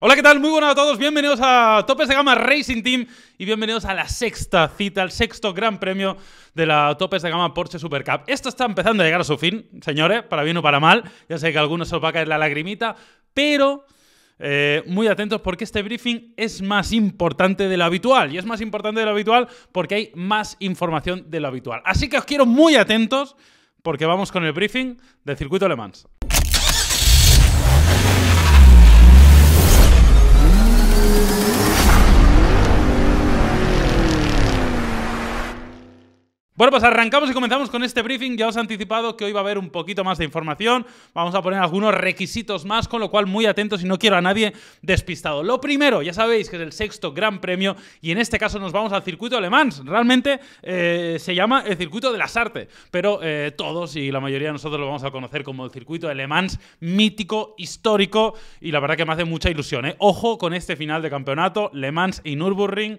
Hola, ¿qué tal? Muy buenas a todos. Bienvenidos a Topes de Gama Racing Team y bienvenidos a la sexta cita, al sexto gran premio de la Topes de Gama Porsche Super Cup. Esto está empezando a llegar a su fin, señores, para bien o para mal. Ya sé que algunos se os va a caer la lagrimita, pero eh, muy atentos porque este briefing es más importante de lo habitual. Y es más importante de lo habitual porque hay más información de lo habitual. Así que os quiero muy atentos porque vamos con el briefing del circuito Le Mans. Bueno, pues arrancamos y comenzamos con este briefing. Ya os he anticipado que hoy va a haber un poquito más de información. Vamos a poner algunos requisitos más, con lo cual muy atentos y no quiero a nadie despistado. Lo primero, ya sabéis que es el sexto gran premio y en este caso nos vamos al circuito Le Mans. Realmente eh, se llama el circuito de las artes, pero eh, todos y la mayoría de nosotros lo vamos a conocer como el circuito de Le Mans mítico, histórico y la verdad que me hace mucha ilusión. ¿eh? Ojo con este final de campeonato, Le Mans y Nürburgring,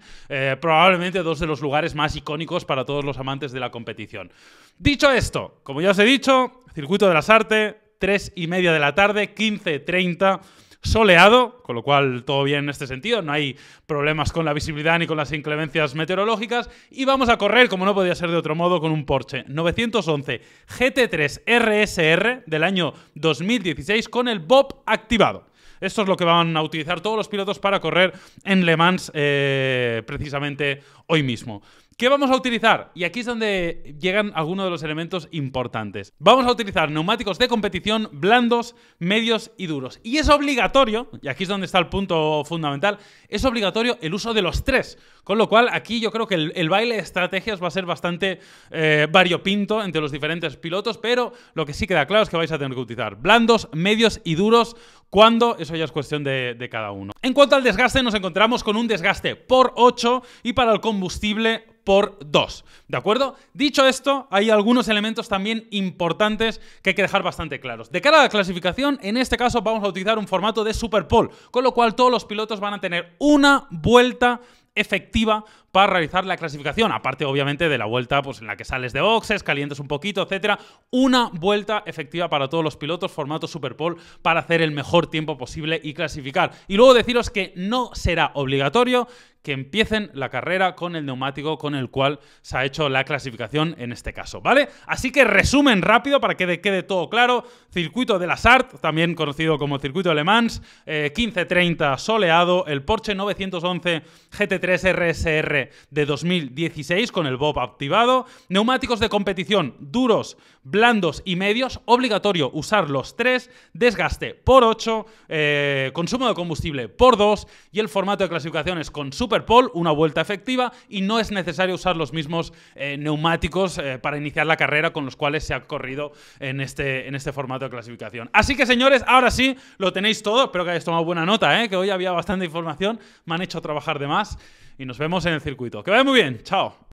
probablemente dos de los lugares más icónicos para todos los amantes de la competición. Dicho esto, como ya os he dicho, Circuito de las Artes, 3 y media de la tarde, 15.30 soleado, con lo cual todo bien en este sentido, no hay problemas con la visibilidad ni con las inclemencias meteorológicas y vamos a correr, como no podía ser de otro modo, con un Porsche 911 GT3 RSR del año 2016 con el BOP activado. Esto es lo que van a utilizar todos los pilotos para correr en Le Mans eh, precisamente hoy mismo. ¿Qué vamos a utilizar? Y aquí es donde llegan algunos de los elementos importantes. Vamos a utilizar neumáticos de competición blandos, medios y duros. Y es obligatorio, y aquí es donde está el punto fundamental, es obligatorio el uso de los tres. Con lo cual, aquí yo creo que el, baile de estrategias va a ser bastante eh, variopinto entre los diferentes pilotos, pero lo que sí queda claro es que vais a tener que utilizar blandos, medios y duros cuando eso ya es cuestión de, cada uno. En cuanto al desgaste, nos encontramos con un desgaste por 8 y para el combustible por dos, ¿De acuerdo? Dicho esto, hay algunos elementos también importantes que hay que dejar bastante claros. De cara a la clasificación, en este caso vamos a utilizar un formato de Super con lo cual todos los pilotos van a tener una vuelta efectiva para realizar la clasificación, aparte obviamente de la vuelta pues, en la que sales de boxes, calientes un poquito, etcétera, una vuelta efectiva para todos los pilotos, formato Super para hacer el mejor tiempo posible y clasificar. Y luego deciros que no será obligatorio que empiecen la carrera con el neumático con el cual se ha hecho la clasificación en este caso, ¿vale? Así que resumen rápido para que quede todo claro. Circuito de la Sart, también conocido como circuito Le Mans, 1530 eh, soleado, el Porsche 911 GT3 RSR de 2016 con el Bob activado, neumáticos de competición duros, blandos y medios, obligatorio usar los tres, desgaste por 8, eh, consumo de combustible por 2 y el formato de clasificaciones con super Paul, una vuelta efectiva y no es necesario usar los mismos eh, neumáticos eh, para iniciar la carrera con los cuales se ha corrido en este, en este formato de clasificación. Así que señores, ahora sí, lo tenéis todo. Espero que hayáis tomado buena nota, eh, que hoy había bastante información, me han hecho trabajar de más y nos vemos en el circuito. Que vaya muy bien, chao.